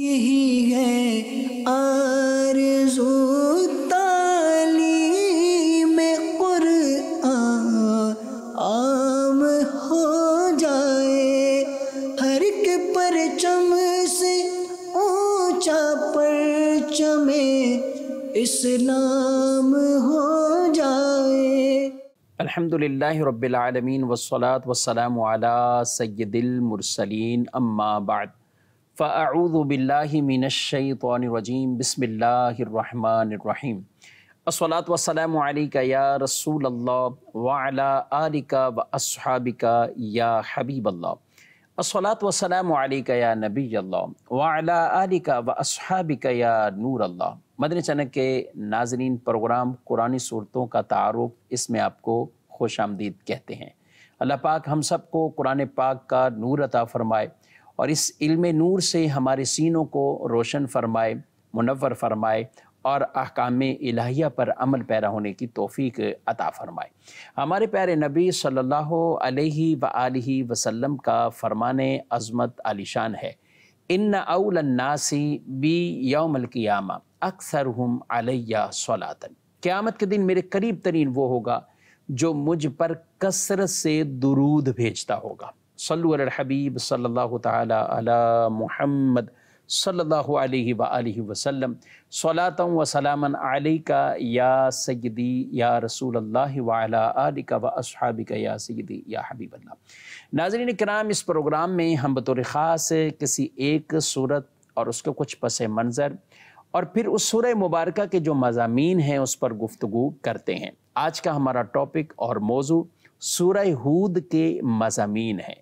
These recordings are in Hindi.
यही है आरज़ू ताली में आम हो जाए हर के परचम से ऊंचा परचमे इस्लाम हो जाए अल्हम्दुलिल्लाह रब्बिल आलमीन वस्सलात वस्सलाम अला सय्यदिल मुरसलीन अम्मा बाद फ़ाऊबिल्लिमिनशैतरजीम बसमीम असलात वसलम या रसूल वाला आलिका व असहाबिका या हबीब असलात वसलम या नबी अल्लाह वाला आलिका व असहाबिका या नूर अल्लाह मदन चनक के नाजरीन प्रोग्राम कुरानी सूरतों का तारफ़ इसमें आपको खुश आमदीद कहते हैं अल्लाह पाक हम सबको कुरान पाक का नूर अता फ़रमाए और इस इल्म नूर से हमारे सीनों को रोशन फरमाए मुनवर फरमाए और अहकाम इलाहिया पर अमल पैरा होने की तोफ़ी अता फ़रमाए हमारे प्यारे नबी सल्लल्लाहु अलैहि व वसल्लम का फरमान अज़मत आलिशान है इन अउलन्नासी बी यौमल क़ियामा अक्सर हम अलैया सलातन क़्यामत के दिन मेरे करीब तरीन वो होगा जो मुझ पर कसरत से दुरूद भेजता होगा सल हबीब सल्ला तहमद सल्ला वसलम सलात व सलामन का या सयदी या रसूल अल्लाह का व असहाबी का या सयदी या हबीब अल्लाह नाजरीन कराम इस प्रोग्राम में हम बतौर ख़ास किसी एक सूरत और उसके कुछ पस मंज़र और फिर उस सूर मुबारक के जो मजामी हैं उस पर गुफ्तु करते हैं आज का हमारा टॉपिक और मौजू सूर हूद के मजामी हैं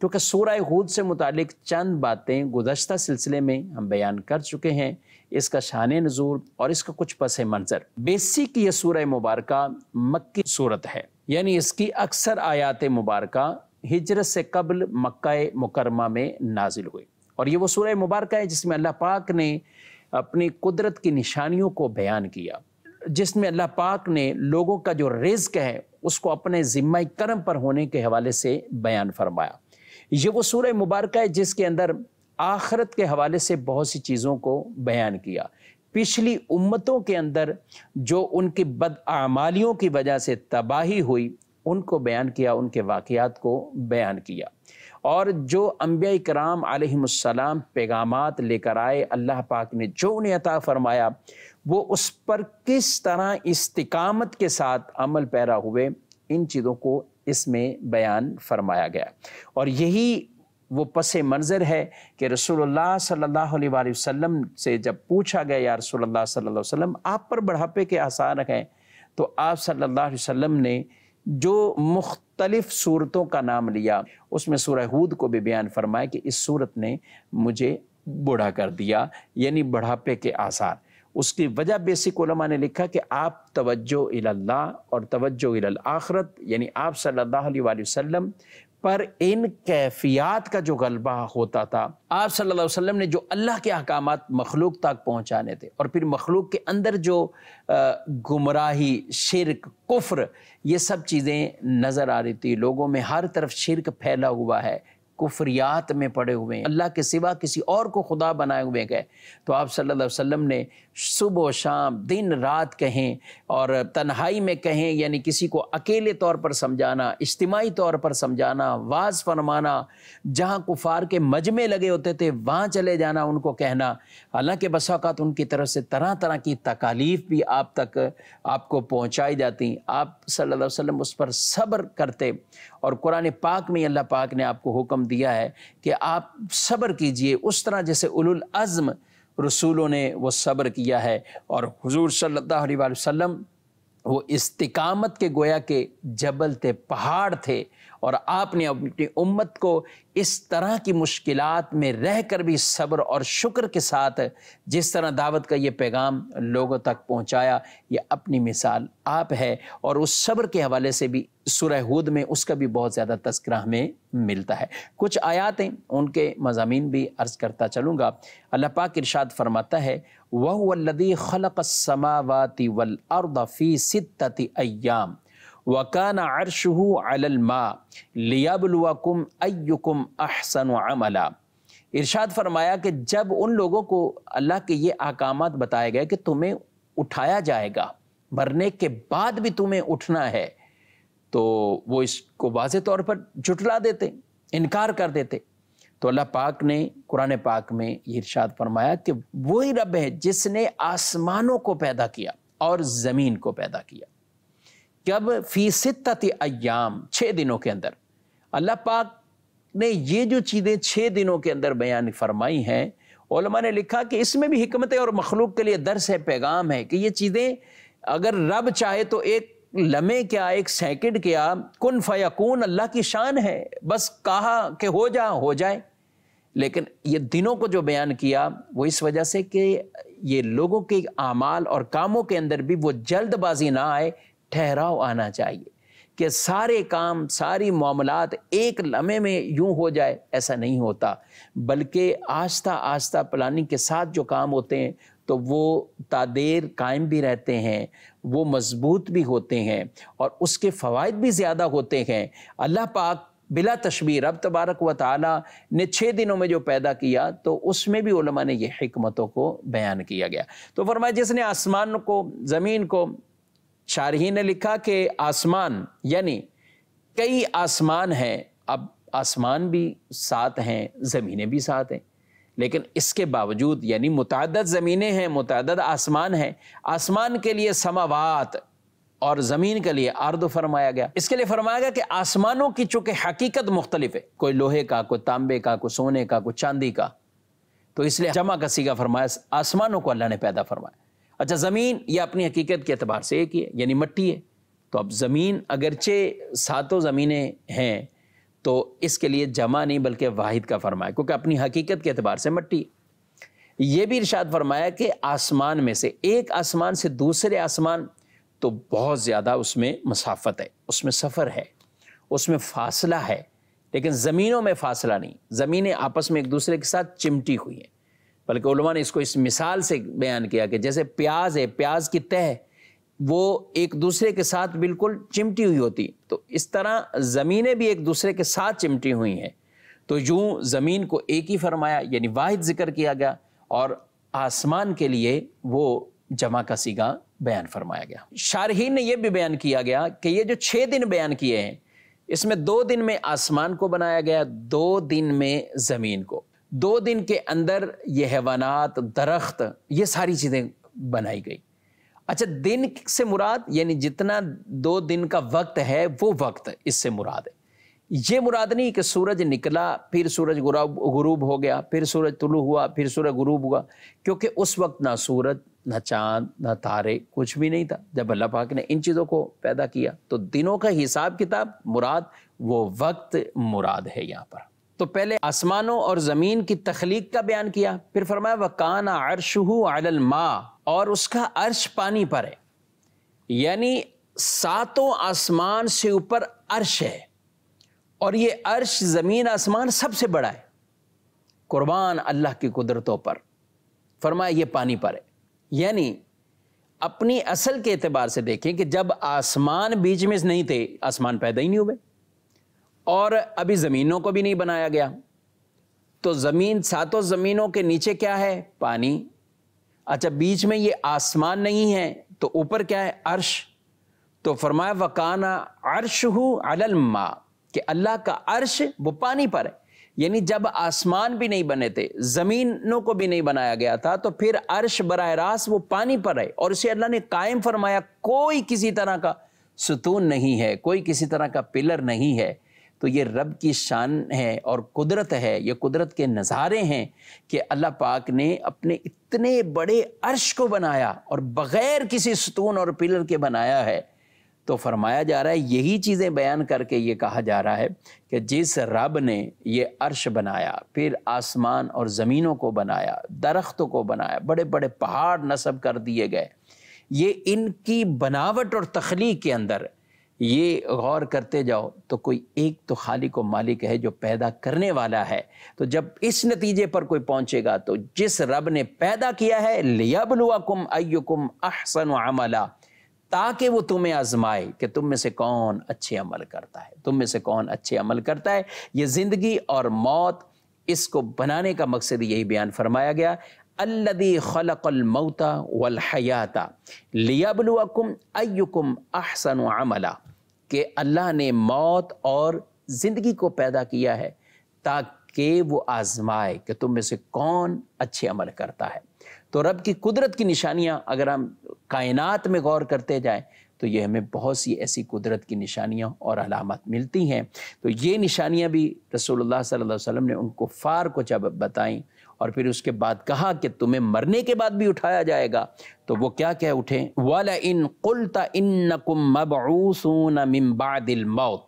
क्योंकि सूरह हूद से मुतक चंद बातें गुजशत सिलसिले में हम बयान कर चुके हैं इसका शान नज़ूर और इसका कुछ पस मंज़र बेसिक ये सूरह मुबारक मक्की सूरत है यानी इसकी अक्सर आयात मुबारक हिजरत से कबल मक्का मुकरमा में नाजिल हुई और ये वो सूरह मुबारक है जिसमें अल्लाह पाक ने अपनी कुदरत की निशानियों को बयान किया जिसमें अल्लाह पाक ने लोगों का जो रिज्क है उसको अपने ज़िम्मा करम पर होने के हवाले से बयान फरमाया ये वो सूर्य मुबारक है जिसके अंदर आखरत के हवाले से बहुत सी चीज़ों को बयान किया पिछली उम्मतों के अंदर जो उनकी बदआमालियों की वजह से तबाही हुई उनको बयान किया उनके वाक़ात को बयान किया और जो अम्बिया कराम आलम पैगाम लेकर आए अल्लाह पाक ने जो उन्हें अता फ़रमाया वो उस पर किस तरह इस्तकामत के साथ अमल पैरा हुए इन चीज़ों को इसमें बयान फरमाया गया और यही वो पस मंज़र है कि रसोल्ला सल्लल्लाहु वसम से जब पूछा गया या रसोल्ला सल्लल्लाहु वसम आप पर बढ़ापे के आसार हैं तो आप सल्ला वसम ने जो मुख्तलफ़ सूरतों का नाम लिया उसमें सूरह हूद को भी बयान फरमाया कि इस सूरत ने मुझे बूढ़ा कर दिया यानी बढ़ापे के आसार उसकी वजह बेसिक उलमा ने लिखा कि आप तवज्जो इल्ला और तवज्जो इल आखरत यानी आप सल्लल्लाहु अलैहि वसल्लम पर इन कैफियात का जो गलबा होता था आप सल्लल्लाहु अलैहि वसल्लम ने जो अल्लाह के अहकाम मखलूक तक पहुँचाने थे और फिर मखलूक के अंदर जो गुमराही शिरक कुफ्र ये सब चीज़ें नज़र आ रही थी लोगों में हर तरफ शिरक फैला हुआ है कुफरियात में पड़े हुए हैं अल्लाह के सिवा किसी और को खुदा बनाए हुए गए तो आप सल्लल्लाहु अलैहि वसल्लम ने सुबह शाम दिन रात कहें और तन्हाई में कहें यानी किसी को अकेले तौर पर समझाना इज्तमाही तौर पर समझाना वाज फरमाना जहाँ कुफार के मजमे लगे होते थे वहाँ चले जाना उनको कहना हालांकि बसात उनकी तरफ से तरह तरह की तकालीफ भी आप तक आपको पहुँचाई जाती आप सल्ला वसम उस पर सब्र करते और कुरान पाक में अल्लाह पाक ने आपको हुक्म दिया है कि आप सब्र कीजिए उस तरह जैसे उलुल अज़म रसूलों ने वो सब्र किया है और हुजूर सल्लल्लाहु अलैहि वसल्लम वो इस्तकामत के गोया के जबल थे पहाड़ थे और आपने अपनी उम्मत को इस तरह की मुश्किल में रह कर भी सब्र और शुक्र के साथ जिस तरह दावत का ये पैगाम लोगों तक पहुँचाया ये अपनी मिसाल आप है और उस सब्र के हवाले से भी सुरहूद में उसका भी बहुत ज़्यादा तस्करा हमें मिलता है कुछ आयातें उनके मजामी भी अर्ज़ करता चलूँगा अल्लाह पाक इरशाद फरमाता है वह वल्लदी खलक समावाती वल अर्दफ़ी सितती अयाम वकान अरशहू अलमा लियाबलवाकुम अयुकुम अहसन अमला इरशाद फरमाया कि जब उन लोगों को अल्लाह के ये अहकाम बताए गए कि तुम्हें उठाया जाएगा मरने के बाद भी तुम्हें उठना है तो वो इसको वाज तौर पर जुटला देते इनकार कर देते तो अल्लाह पाक ने कुरान पाक में ये इरशाद फरमाया कि वही रब है जिसने आसमानों को पैदा किया और ज़मीन को पैदा किया जब फी सितत अयाम छः दिनों के अंदर अल्लाह पाक ने ये जो चीज़ें छः दिनों के अंदर बयान फरमाई हैं ओलमा ने लिखा कि इसमें भी हमत और मखलूक के लिए दर्स है पैगाम है कि ये चीज़ें अगर रब चाहे तो एक लमे क्या एक सेकंड क्या कन फ़याकून अल्लाह की शान है बस कहा कि हो जा हो जाए लेकिन ये दिनों को जो बयान किया वो इस वजह से कि ये लोगों के अमाल और कामों के अंदर भी वो जल्दबाजी ना आए ठहराव आना चाहिए कि सारे काम सारी मामलात एक लम्हे में यूं हो जाए ऐसा नहीं होता बल्कि आस्ता आस्ता प्लानिंग के साथ जो काम होते हैं तो वो तादेर कायम भी रहते हैं वो मजबूत भी होते हैं और उसके फ़वाद भी ज़्यादा होते हैं अल्लाह पाक बिला तशबीर अब तबारक व ताली ने छः दिनों में जो पैदा किया तो उसमें भी ने ये हमतों को बयान किया गया तो फरमाया जिसने आसमान को ज़मीन को शारही ने लिखा कि आसमान यानी कई आसमान हैं अब आसमान भी साथ हैं ज़मीनें भी साथ हैं लेकिन इसके बावजूद यानी मुतद ज़मीनें हैं मुतद आसमान हैं आसमान के लिए समावात और ज़मीन के लिए आर्द फरमाया गया इसके लिए फरमाया गया कि आसमानों की चूँकि हकीकत मुख्तलिफ है कोई लोहे का कोई तांबे का कोई सोने का कोई चांदी का तो इसलिए जमा कसी का फरमाया आसमानों को अल्लाह ने पैदा फरमाया अच्छा ज़मीन यह अपनी हकीकत के अतबार से एक ही है यानी मट्टी है तो अब ज़मीन अगरचे सातों ज़मीनें हैं तो इसके लिए जमा नहीं बल्कि वाहिद का फरमाया क्योंकि अपनी हकीकत के अतबार से मट्टी है ये भी इर्शाद फरमाया कि आसमान में से एक आसमान से दूसरे आसमान तो बहुत ज़्यादा उसमें मसाफत है उसमें सफ़र है उसमें फासला है लेकिन ज़मीनों में फासला नहीं ज़मीनें आपस में एक दूसरे के साथ चिमटी हुई हैं बल्कि उलमा ने इसको इस मिसाल से बयान किया कि जैसे प्याज है प्याज की तह वो एक दूसरे के साथ बिल्कुल चिमटी हुई होती तो इस तरह ज़मीनें भी एक दूसरे के साथ चिमटी हुई हैं तो यूँ ज़मीन को एक ही फरमाया यानी वाहिद जिक्र किया गया और आसमान के लिए वो जमा का सीगा बयान फरमाया गया शारहीन ने यह भी बयान किया गया कि ये जो छः दिन बयान किए हैं इसमें दो दिन में आसमान को बनाया गया दो दिन में ज़मीन को दो दिन के अंदर ये हैवानात दरख्त ये सारी चीज़ें बनाई गई अच्छा दिन से मुराद यानी जितना दो दिन का वक्त है वो वक्त इससे मुराद है ये मुराद नहीं कि सूरज निकला फिर सूरज गुरूब हो गया फिर सूरज तुलु हुआ फिर सूरज गुरूब हुआ क्योंकि उस वक्त ना सूरज ना चांद ना तारे कुछ भी नहीं था जब अल्लाह पाक ने इन चीज़ों को पैदा किया तो दिनों का हिसाब किताब मुराद वो वक्त मुराद है यहाँ पर तो पहले आसमानों और ज़मीन की तखलीक का बयान किया फिर फरमाया वकान अरशहू मा और उसका अर्श पानी पर है यानी सातों आसमान से ऊपर अर्श है और ये अर्श ज़मीन आसमान सबसे बड़ा है कुर्बान अल्लाह की कुदरतों पर फरमाया ये पानी पर है यानी अपनी असल के एतबार से देखें कि जब आसमान बीच में नहीं थे आसमान पैदा ही नहीं हुए और अभी ज़मीनों को भी नहीं बनाया गया तो ज़मीन सातों ज़मीनों के नीचे क्या है पानी अच्छा बीच में ये आसमान नहीं है तो ऊपर क्या है अर्श तो फरमाया वकाना अर्श हु अलमा कि अल्लाह का अर्श वो पानी पर है यानी जब आसमान भी नहीं बने थे ज़मीनों को भी नहीं बनाया गया था तो फिर अर्श बरह रास्त वो पानी पर है और उसे अल्लाह ने कायम फरमाया कोई किसी तरह का सुतून नहीं है कोई किसी तरह का पिलर नहीं है तो ये रब की शान है और कुदरत है ये कुदरत के नज़ारे हैं कि अल्लाह पाक ने अपने इतने बड़े अर्श को बनाया और बग़ैर किसी सतून और पिलर के बनाया है तो फरमाया जा रहा है यही चीज़ें बयान करके ये कहा जा रहा है कि जिस रब ने ये अर्श बनाया फिर आसमान और ज़मीनों को बनाया दरख्तों को बनाया बड़े बड़े पहाड़ नस्ब कर दिए गए ये इनकी बनावट और तख्लीक के अंदर ये गौर करते जाओ तो कोई एक तो खालिक को मालिक है जो पैदा करने वाला है तो जब इस नतीजे पर कोई पहुंचेगा तो जिस रब ने पैदा किया है लियबलुआकुम अयुकुम अहसन अमला ताकि वो तुम्हें आजमाए कि तुम में से कौन अच्छे अमल करता है तुम में से कौन अच्छे अमल करता है ये ज़िंदगी और मौत इसको बनाने का मकसद यही बयान फरमाया गया अल्लदी खलकलमौता वलहयाता लियाबलुकुम अयुकुम अहसन अमला कि अल्लाह ने मौत और ज़िंदगी को पैदा किया है ताकि वो आजमाए कि तुम में से कौन अच्छे अमल करता है तो रब की कुदरत की निशानियां अगर हम कायनात में गौर करते जाएं तो ये हमें बहुत सी ऐसी कुदरत की निशानियाँ और अलामत मिलती हैं तो ये निशानियाँ भी रसोल्ला सल्ला वसम ने उनको फ़ार को जब बताई और फिर उसके बाद कहा कि तुम्हें मरने के बाद भी उठाया जाएगा तो वो क्या कह उठे वाला इन कुलता इन मबूसून मिम्बादिल मौत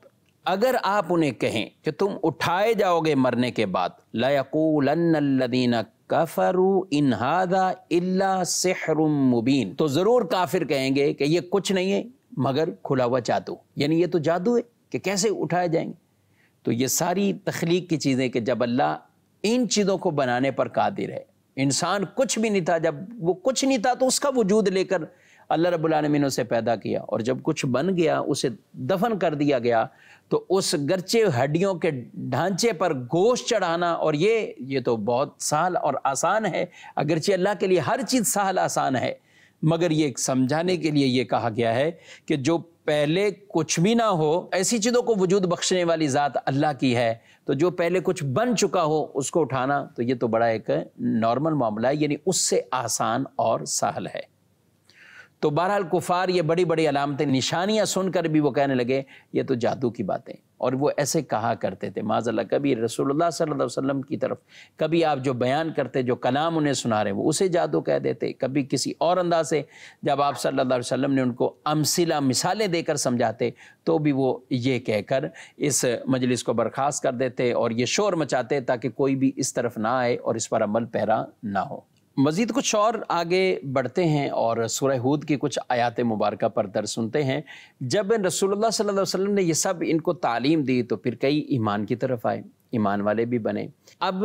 अगर आप उन्हें कहें कि तुम उठाए जाओगे मरने के बाद लयकूलदीन कफरू इनहादा इल्ला सहरुम मुबीन तो ज़रूर काफिर कहेंगे कि ये कुछ नहीं है मगर खुला हुआ जादू यानी ये तो जादू है कि कैसे उठाए जाएंगे तो ये सारी तख्लीक की चीज़ें कि जब अल्लाह इन चीज़ों को बनाने पर कादिर है इंसान कुछ भी नहीं था जब वो कुछ नहीं था तो उसका वजूद लेकर अल्लाह रबालमीन उसे पैदा किया और जब कुछ बन गया उसे दफन कर दिया गया तो उस गर्चे हड्डियों के ढांचे पर गोश्त चढ़ाना और ये ये तो बहुत सहल और आसान है अगरचे अल्लाह के लिए हर चीज़ सहल आसान है मगर ये समझाने के लिए ये कहा गया है कि जो पहले कुछ भी ना हो ऐसी चीज़ों को वजूद बख्शने वाली ज़ात अल्लाह की है तो जो पहले कुछ बन चुका हो उसको उठाना तो ये तो बड़ा एक नॉर्मल मामला है यानी उससे आसान और सहल है तो बहरहाल कुफार ये बड़ी बड़ी अलामतें निशानियाँ सुनकर भी वो कहने लगे ये तो जादू की बातें और वो ऐसे कहा करते थे माजल्ला कभी रसोल्ला सल्लल्लाहु अलैहि की तरफ कभी आप जो बयान करते जो कलाम उन्हें सुना रहे वो उसे जादू कह देते कभी किसी और अंदाज से जब आप सल्लल्लाहु अलैहि वसल्लम ने उनको अमसिला मिसालें देकर समझाते तो भी वो ये कहकर इस मजलिस को बर्खास्त कर देते और ये शोर मचाते ताकि कोई भी इस तरफ ना आए और इस पर अमल पैरा ना हो मज़ीद कुछ और आगे बढ़ते हैं और सूरह हूद की कुछ आयात मुबारक पर दर सुनते हैं जब रसोल्ला सल्लल्लाहु ने यह सब इनको तालीम दी तो फिर कई ईमान की तरफ आए ईमान वाले भी बने अब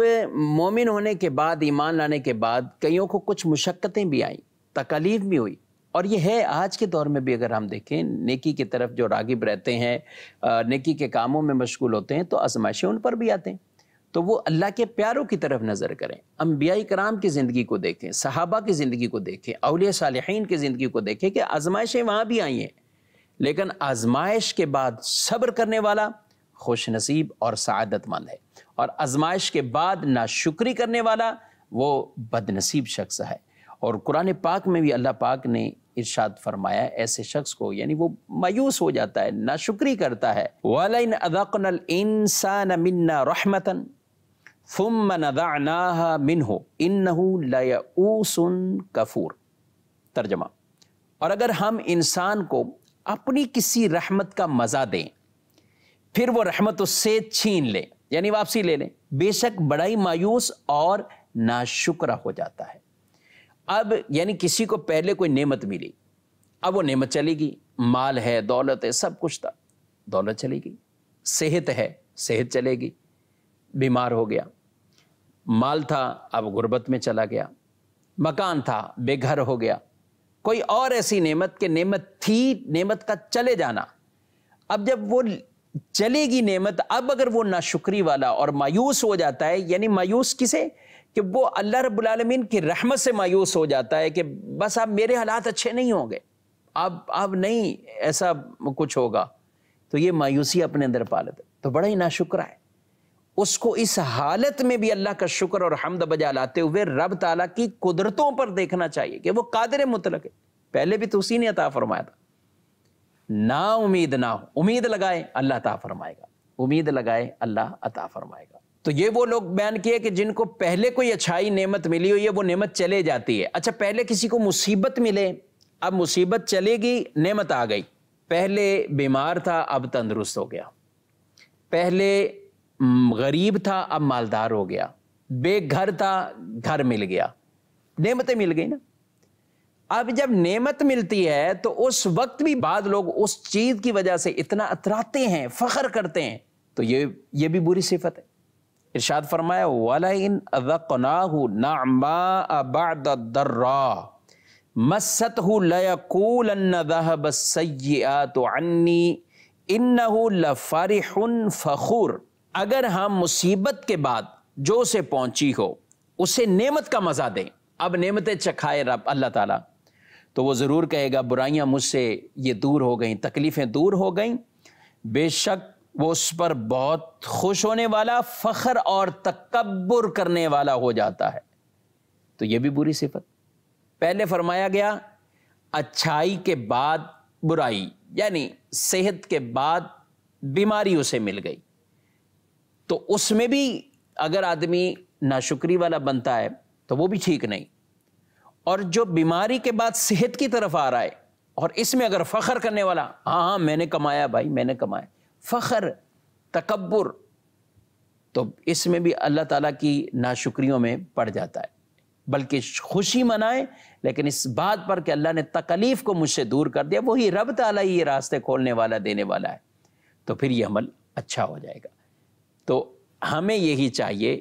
मोमिन होने के बाद ईमान लाने के बाद कईयों को कुछ मुशक्क़तें भी आईं तकलीफ़ भी हुई और ये है आज के दौर में भी अगर हम देखें नेकी की तरफ जो रागिब रहते हैं नेकी के कामों में मशगूल होते हैं तो आजमाइशें उन पर भी आते हैं तो वो अल्लाह के प्यारों की तरफ नज़र करें अम्बिया कराम की ज़िंदगी को देखें सहाबा की ज़िंदगी को देखें अलिया सालहन की ज़िंदगी को देखें कि आजमाइशें वहाँ भी आई हैं लेकिन आजमाइश के बाद सब्र करने वाला खुश नसीब और सदतमंद है और आजमाइश के बाद नाशुक्री करने वाला वो बदनसीब शख्स है और कुरान पाक में भी अल्लाह पाक ने इर्शाद फरमाया ऐसे शख्स को यानी वो मायूस हो जाता है नाशुक्री करता है वाल इन अदाकन इंसान मिन्ना रहमतन फ़ुम नदाना मिन हो इन लयऊसन कफूर तर्जमा और अगर हम इंसान को अपनी किसी रहमत का मज़ा दें फिर वो रहमत उससे छीन लें यानी वापसी ले लें बेशक बड़ा ही मायूस और ना शुक्र हो जाता है अब यानी किसी को पहले कोई नेमत मिली अब वो नेमत चली गई माल है दौलत है सब कुछ था दौलत चली गई सेहत है सेहत चलेगी बीमार हो गया माल था अब गुर्बत में चला गया मकान था बेघर हो गया कोई और ऐसी नेमत के नेमत थी नेमत का चले जाना अब जब वो चलेगी नेमत अब अगर वो नाशुक्री वाला और मायूस हो जाता है यानी मायूस किसे कि वो अल्लाह रबालमीन की रहमत से मायूस हो जाता है कि बस अब मेरे हालात अच्छे नहीं होंगे अब अब नहीं ऐसा कुछ होगा तो ये मायूसी अपने अंदर पालत तो बड़ा ही नाशुक्रा है उसको इस हालत में भी अल्लाह का शुक्र और हमद बजा लाते हुए रब ताला की कुदरतों पर देखना चाहिए कि वो कादिर मुतलक है पहले भी तो उसी ने अता फरमाया था ना उम्मीद ना हो उम्मीद लगाए अल्लाह अता फरमाएगा उम्मीद लगाए अल्लाह अता फरमाएगा तो ये वो लोग बयान किए कि जिनको पहले कोई अच्छाई नेमत मिली हुई है वो नेमत चले जाती है अच्छा पहले किसी को मुसीबत मिले अब मुसीबत चलेगी नेमत आ गई पहले बीमार था अब तंदुरुस्त हो गया पहले गरीब था अब मालदार हो गया बेघर था घर मिल गया नेमतें मिल गई ना अब जब नेमत मिलती है तो उस वक्त भी बाद लोग उस चीज की वजह से इतना अतराते हैं फख्र करते हैं तो ये ये भी बुरी सिफत है इरशाद फरमाया वाला इन नामा मसत लयकूल अन्नी इन लफारिहन फ़खूर अगर हम मुसीबत के बाद जो उसे पहुंची हो उसे नेमत का मज़ा दें अब नेमतें चखाए रब अल्लाह ताला तो वो ज़रूर कहेगा बुराइयां मुझसे ये दूर हो गई तकलीफ़ें दूर हो गई बेशक वो उस पर बहुत खुश होने वाला फ़ख्र और तकबर करने वाला हो जाता है तो ये भी बुरी सिफत पहले फरमाया गया अच्छाई के बाद बुराई यानी सेहत के बाद बीमारी उसे मिल गई तो उसमें भी अगर आदमी नाशुक्री वाला बनता है तो वो भी ठीक नहीं और जो बीमारी के बाद सेहत की तरफ आ रहा है और इसमें अगर फ़ख्र करने वाला हाँ हाँ मैंने कमाया भाई मैंने कमाया फ़ख्र तकबर तो इसमें भी अल्लाह ताला की नाशुक्रियों में पड़ जाता है बल्कि खुशी मनाए लेकिन इस बात पर कि अल्लाह ने तकलीफ़ को मुझसे दूर कर दिया वही रब ताला ही ये रास्ते खोलने वाला देने वाला है तो फिर ये अमल अच्छा हो जाएगा तो हमें यही चाहिए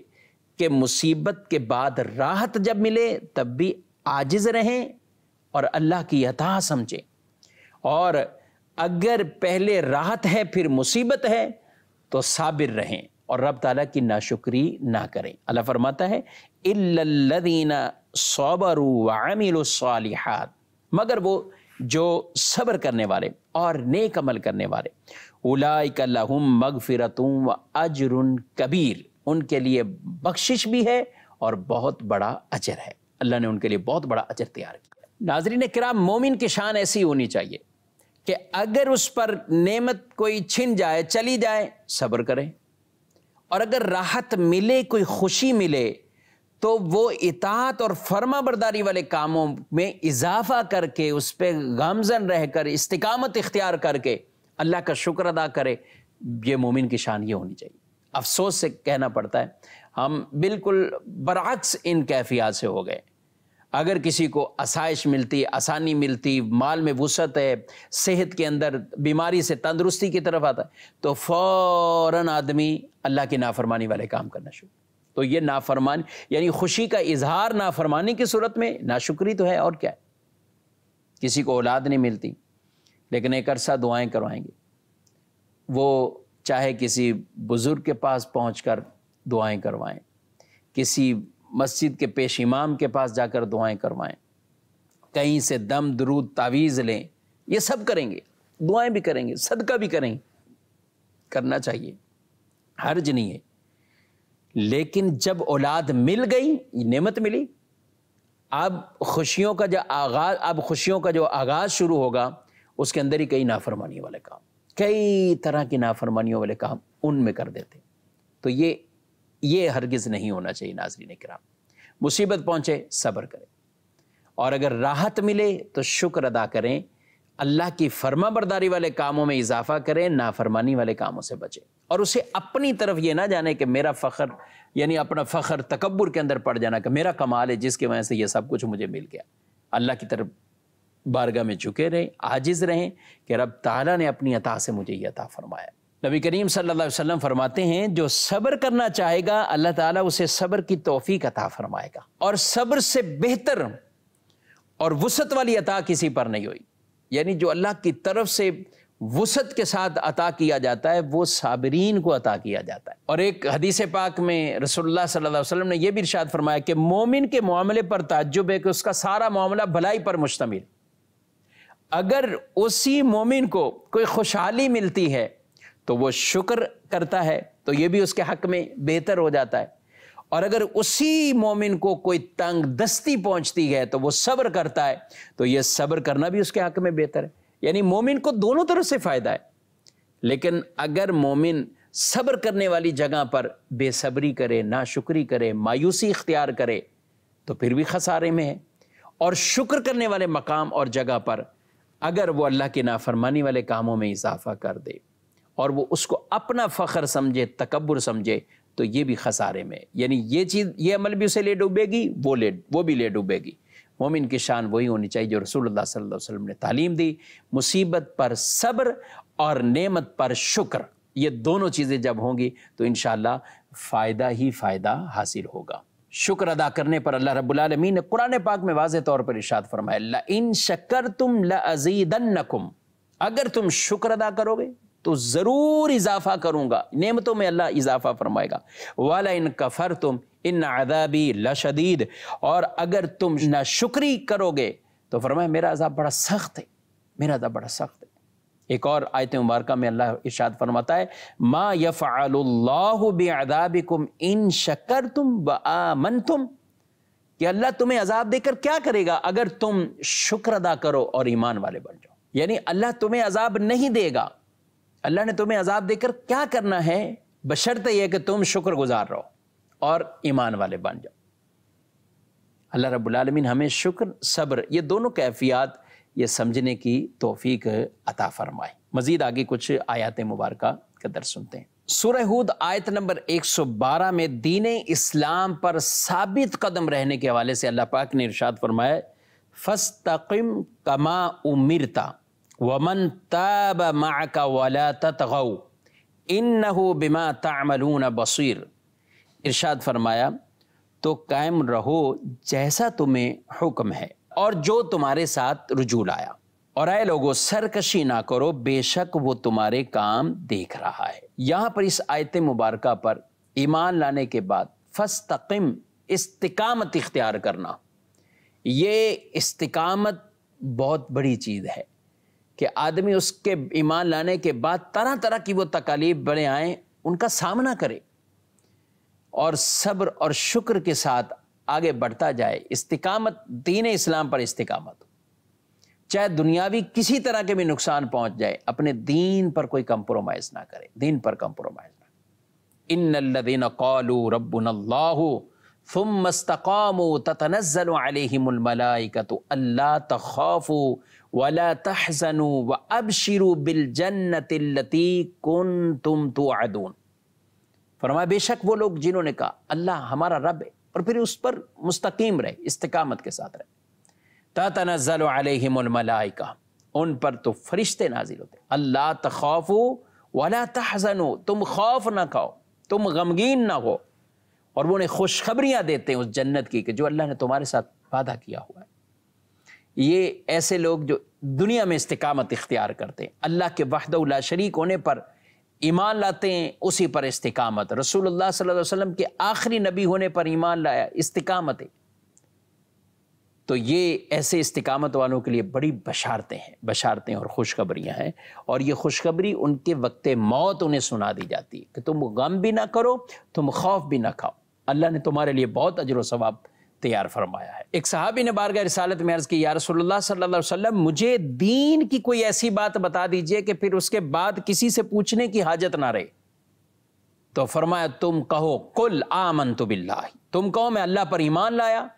कि मुसीबत के बाद राहत जब मिले तब भी आजिज रहें और अल्लाह की यथा समझें और अगर पहले राहत है फिर मुसीबत है तो साबिर रहें और रब ताला की नाशुक्री ना करें अल्लाह फरमाता है इल्लल्लदीना सौबरू सालिहात मगर वो जो सब्र करने वाले और नेक अमल करने वाले उलाइकलहम मगफिरतुम व अजरुन कबीर उनके लिए बख्शिश भी है और बहुत बड़ा अजर है अल्लाह ने उनके लिए बहुत बड़ा अजर तैयार किया नाजरीन कराम मोमिन की शान ऐसी होनी चाहिए कि अगर उस पर नेमत कोई छिन जाए चली जाए सब्र करें और अगर राहत मिले कोई खुशी मिले तो वो इतात और फर्मा बरदारी वाले कामों में इजाफा करके उस पर गमजन रहकर इस्तकामत इख्तियार करके अल्लाह का शुक्र अदा करे ये मोमिन की शान ये होनी चाहिए अफसोस से कहना पड़ता है हम बिल्कुल बरक्स इन कैफियात से हो गए अगर किसी को आसाइश मिलती आसानी मिलती माल में वसत है सेहत के अंदर बीमारी से तंदरुस्ती की तरफ आता है तो फ़ौर आदमी अल्लाह की नाफरमानी वाले काम करना शुरू तो ये नाफरमान यानी खुशी का इजहार नाफरमानी की सूरत में नाशुक्री तो है और क्या है किसी को औलाद नहीं मिलती लेकिन एक अरसा दुआएं करवाएंगे वो चाहे किसी बुज़ुर्ग के पास पहुँच कर दुआएँ करवाएँ किसी मस्जिद के पेश इमाम के पास जाकर दुआएँ करवाएँ कहीं से दम दरूद तावीज़ लें ये सब करेंगे दुआएं भी करेंगे सदका भी करेंगे करना चाहिए हर्ज नहीं है लेकिन जब औलाद मिल गई नेमत मिली अब खुशियों का जो आगाज अब खुशियों का जो आगाज़ शुरू होगा उसके अंदर ही कई नाफरमानियों वाले काम कई तरह की नाफरमानियों वाले काम उनमें कर देते तो ये ये हरगिज़ नहीं होना चाहिए नाजरीन कराम मुसीबत पहुँचे सब्र करें और अगर राहत मिले तो शुक्र अदा करें अल्लाह की फर्मा बरदारी वाले कामों में इजाफा करें नाफरमानी वाले कामों से बचें और उसे अपनी तरफ ये ना जाने कि मेरा फ़ख्र यानी अपना फ़ख्र तकबर के अंदर पड़ जाना कि मेरा कमाल है जिसकी वजह से ये सब कुछ मुझे मिल गया अल्लाह की तरफ बारगाह में झुके रहें आजिज़ रहें कि रब ताला ने अपनी अता से मुझे यह अता फरमाया नबी करीम सल्लल्लाहु अलैहि वसल्लम फरमाते हैं जो सब्र करना चाहेगा अल्लाह ताला उसे सब्र की तोफ़ी अता फरमाएगा और सब्र से बेहतर और वसत वाली अता किसी पर नहीं हुई यानी जो अल्लाह की तरफ से वसत के साथ अता किया जाता है वो साबरीन को अता किया जाता है और एक हदीस पाक में रसोल्ला सल्लल्लाहु अलैहि ने यह भी इरशाद फरमाया कि मोमिन के मामले पर ताज्जुब है कि उसका सारा मामला भलाई पर मुश्तमिल अगर उसी मोमिन को कोई खुशहाली मिलती है तो वह शुक्र करता है तो यह भी उसके हक में बेहतर हो जाता है और अगर उसी मोमिन को कोई तंग दस्ती पहुंचती है तो वो सब्र करता है तो ये सब्र करना भी उसके हक में बेहतर है यानी मोमिन को दोनों तरफ से फ़ायदा है लेकिन अगर मोमिन सब्र करने वाली जगह पर बेसब्री करे नाशुक्री करे मायूसी इख्तियार करे तो फिर भी खसारे में है और शुक्र करने वाले मकाम और जगह पर अगर वो अल्लाह की नाफरमानी वाले कामों में इजाफा कर दे और वो उसको अपना फ़ख्र समझे तकबर समझे तो ये भी खसारे में यानी ये चीज़ ये अमल भी उसे ले डूबेगी वो ले वो भी ले डूबेगी मोमिन की शान वही होनी चाहिए जो रसूलुल्लाह सल्लल्लाहु अलैहि वसल्लम ने तालीम दी मुसीबत पर सब्र और नेमत पर शुक्र ये दोनों चीज़ें जब होंगी तो इन फ़ायदा ही फ़ायदा हासिल होगा शुक्र अदा करने पर अल्लाह रब्बुल रबालमीन ने कुरान पाक में वाज तौर पर इशाद फरमाया इन शक्कर तुम लजीदन्नकुम अगर तुम शुक्र अदा करोगे तो ज़रूर इजाफ़ा करूँगा नेमतों में अल्लाह इजाफ़ा फरमाएगा वाला इन कफ़र तुम इन अदाबी लशदीद और अगर तुम ना शुक्री करोगे तो फरमाए मेरा अजाब बड़ा सख्त है मेरा अजाब बड़ा सख्त है एक और आयत मुबारक में अल्लाह इर्शाद फरमाता है मा यफ़ाल्लाबिकुम इन शकर तुम बमन तुम कि अल्लाह तुम्हें अजाब देकर क्या करेगा अगर तुम शुक्र अदा करो और ईमान वाले बन जाओ यानी अल्लाह तुम्हें अजाब नहीं देगा अल्लाह ने तुम्हें अजाब देकर क्या करना है बशर्त यह कि तुम शुक्र गुजार रहो और ईमान वाले बन जाओ अल्लाह रबालमीन हमें शुक्र सब्र ये दोनों कैफियात ये समझने की तोफीक अता फरमाए मज़ीद आगे कुछ आयात मुबारक का दर सुनते हैं सुरहूद हूद आयत नंबर 112 में दीन इस्लाम पर साबित कदम रहने के हवाले से अल्लाह पाक ने इरशाद फरमाया फ़स्तम कमा उमिरता वमन ताब माका वाला तगौ इन बिमा तामलून बसीर इरशाद फरमाया तो कायम रहो जैसा तुम्हें हुक्म है और जो तुम्हारे साथ रुजू लाया और आए लोगों सरकशी ना करो बेशक वो तुम्हारे काम देख रहा है यहाँ पर इस आयत मुबारक पर ईमान लाने के बाद फस्तकिम इस्तकामत इख्तियार करना ये इस्तकामत बहुत बड़ी चीज़ है कि आदमी उसके ईमान लाने के बाद तरह तरह की वो तकालीफ बड़े आए उनका सामना करे और सब्र और शुक्र के साथ आगे बढ़ता जाए इस्तकामत दीन इस्लाम पर इस्तकामत चाहे दुनियावी किसी तरह के भी नुकसान पहुंच जाए अपने दीन पर कोई कंप्रोमाइज़ ना करे दीन पर कंप्रोमाइज़ ना इन लदीन कौलू रबुन फ़ुम मस्तकाम ततनज़ल अलहमलाइकत अल्ला तखाफू वला तहजनु व अब शिरु बिल जन्नतिल्लती कन तुम तो आदून फरमाया बेशक वो लोग जिन्होंने कहा अल्लाह हमारा रब है और फिर उस पर मुस्तकीम रहे इस्तकामत के साथ रहे तनज़ल अलमलाइका उन पर तो फरिश्ते नाजिल होते अल्लाह तखाफू वला तहजनो तुम खौफ ना खाओ तुम गमगीन ना हो और वो उन्हें खुशखबरियाँ देते हैं उस जन्नत की कि जो अल्लाह ने तुम्हारे साथ वादा किया हुआ है ये ऐसे लोग जो दुनिया में इस्तकामत इख्तियार करते हैं अल्लाह के वहदा शरीक होने पर ईमान लाते हैं उसी पर इस्तकामत रसूलुल्लाह सल्लल्लाहु अलैहि वसल्लम के आखिरी नबी होने पर ईमान लाया इस्तकामत है तो ये ऐसे इस्तकामत वालों के लिए बड़ी बशारतें हैं बशारतें और खुशखबरियाँ हैं और ये खुशखबरी उनके वक्त मौत उन्हें सुना दी जाती है कि तुम गम भी ना करो तुम खौफ भी ना खाओ अल्लाह ने तुम्हारे लिए बहुत अजर व तैयार फरमाया है एक साहबी ने बारगाह रिसालत में अर्ज़ की या रसोल्ला सल्ला वसम मुझे दीन की कोई ऐसी बात बता दीजिए कि फिर उसके बाद किसी से पूछने की हाजत ना रहे तो फरमाया तुम कहो कुल आमन तो तुम कहो मैं अल्लाह पर ईमान लाया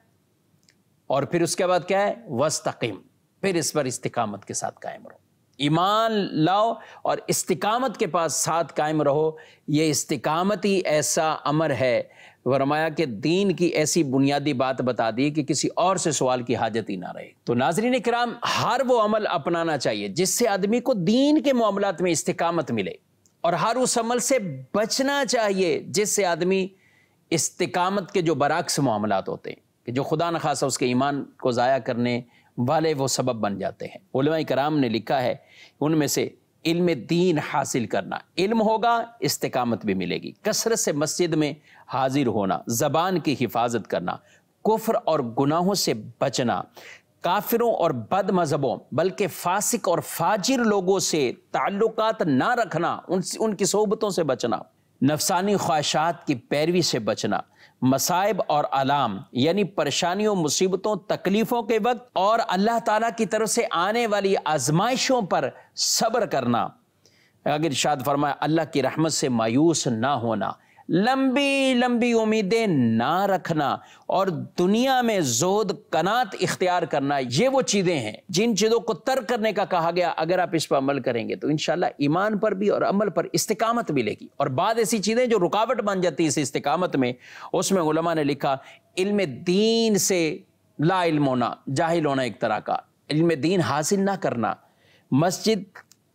और फिर उसके बाद क्या है वस्तकीम फिर इस पर इस्तकामत के साथ कायम रहो ईमान लाओ और इस्तकामत के पास साथ कायम रहो ये इस्तकामत ही ऐसा अमर है वरमाया के दीन की ऐसी बुनियादी बात बता दी कि किसी और से सवाल की हाजत ही ना रहे तो नाजरीन कराम हर वो अमल अपनाना चाहिए जिससे आदमी को दीन के मामला में इस्तकामत मिले और हर उस अमल से बचना चाहिए जिससे आदमी इस्तकामत के जो बरक्स मामला होते हैं कि जो खुदा न खास उसके ईमान को ज़ाया करने वाले वो सबब बन जाते हैं कराम ने लिखा है उनमें से इल्म दीन हासिल करना इल्म होगा इस्तकामत भी मिलेगी कसरत से मस्जिद में हाजिर होना जबान की हिफाजत करना कुफर और गुनाहों से बचना काफिरों और बद मजहबों बल्कि फासिक और फाजिर लोगों से ताल्लुक ना रखना उन उनकी सोबतों से बचना नफसानी ख्वाहिशात की पैरवी से बचना मसाइब और अलाम यानी परेशानियों मुसीबतों तकलीफ़ों के वक्त और अल्लाह ताला की तरफ से आने वाली आजमाइशों पर सब्र करना अगर शाद फरमाया अल्लाह की रहमत से मायूस ना होना लंबी लंबी उम्मीदें ना रखना और दुनिया में जोद कनात इख्तियार करना ये वो चीज़ें हैं जिन चीज़ों को तर्क करने का कहा गया अगर आप इस पर अमल करेंगे तो इन ईमान पर भी और अमल पर इस्तकामत मिलेगी और बाद ऐसी चीज़ें जो रुकावट बन जाती है इस इस्तकामत में उसमें उलमा ने लिखा इल्म दीन से ला इल्म होना जाहिल होना एक तरह का इल्म दीन हासिल ना करना मस्जिद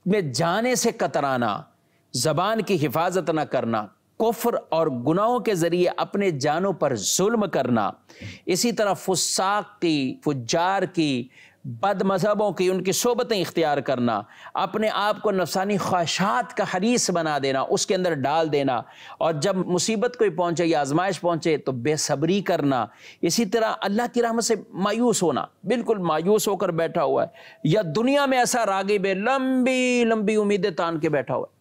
में जाने से कतराना ज़बान की हिफाजत ना करना कुफ्र और गुनाहों के जरिए अपने जानों पर जुल्म करना इसी तरह फुसाक की फुजार की बद मजहबों की उनकी सोबतें इख्तियार करना अपने आप को नफसानी ख्वाहिशात का हरीस बना देना उसके अंदर डाल देना और जब मुसीबत कोई पहुंचे या आजमाइश पहुंचे तो बेसब्री करना इसी तरह अल्लाह की रहमत से मायूस होना बिल्कुल मायूस होकर बैठा हुआ है या दुनिया में ऐसा रागिब लंबी लंबी उम्मीदें तान के बैठा हुआ है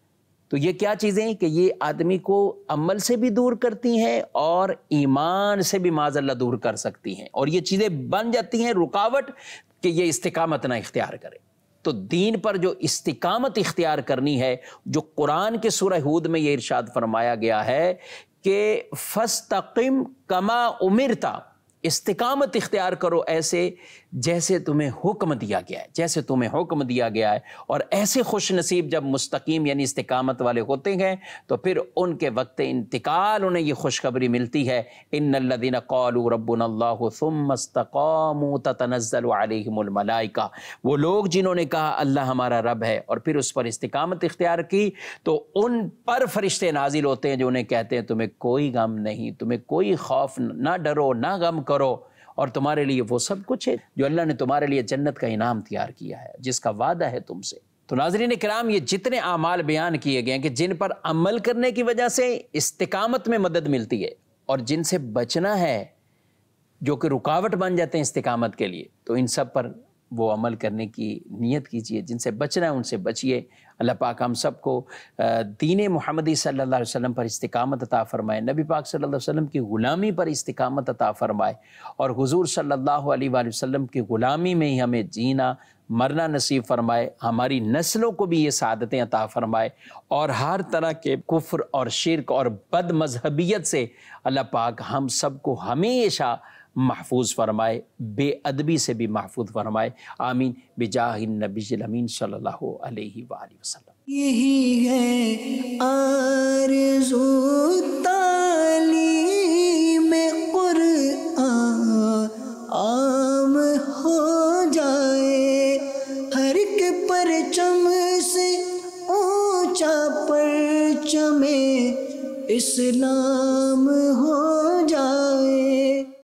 तो ये क्या चीज़ें कि ये आदमी को अमल से भी दूर करती हैं और ईमान से भी माजल्ला दूर कर सकती हैं और ये चीज़ें बन जाती हैं रुकावट कि ये इस्तकामत ना इख्तियार करे तो दीन पर जो इस्तकामत इख्तियार करनी है जो कुरान के सुरहूद हूद में ये इरशाद फरमाया गया है कि फस्तकम कमा उमिरता इस्तकामत इख्तियार करो ऐसे जैसे तुम्हें हुक्म दिया गया है जैसे तुम्हें हुक्म दिया गया है और ऐसे खुश नसीब जब मुस्तकीम यानी इस्तकामत वाले होते हैं तो फिर उनके वक्त इंतकाल उन्हें ये खुशखबरी मिलती है इन लदीन कौलू रबाम वो लोग जिन्होंने कहा अल्लाह हमारा रब है और फिर उस पर इस्तकामत इख्तियार की तो उन पर फरिश्ते नाजिल होते हैं जो उन्हें कहते हैं तुम्हें कोई गम नहीं तुम्हें कोई खौफ ना डरो ना गम करो और तुम्हारे लिए वो सब कुछ है जो अल्लाह ने तुम्हारे लिए जन्नत का इनाम तैयार किया है जिसका वादा है तुमसे तो नाजरीन कराम ये जितने अमाल बयान किए गए हैं कि जिन पर अमल करने की वजह से इस्तकामत में मदद मिलती है और जिनसे बचना है जो कि रुकावट बन जाते हैं इस्तकामत के लिए तो इन सब पर वो अमल करने की नीयत कीजिए जिनसे बचना है उनसे बचिए अल्लाह पाक हम सब को दीन महमदी सल्ला वसम पर इस्तकामत अता फ़रमाए नबी पाक सल्ला वसम की ग़ुलामी पर इस्तकामत अता फ़रमाए और हजूर सल्ला वसम की ग़ुलामी में ही हमें जीना मरना नसीब फरमाए हमारी नस्लों को भी ये सदतें अता फरमाए और हर तरह के कुफ्र और शिरक और बद मजहबीत से अल्लाह पाक हम सबको हमेशा महफूज फरमाए बेअदबी से भी महफूज फरमाए आमीन सल्लल्लाहु अलैहि सल्ला वसल्लम यही है आरज़ू तालीम कुरआन आम हो जाए हर के परचम से ऊंचा परचमे इस्लाम हो जाए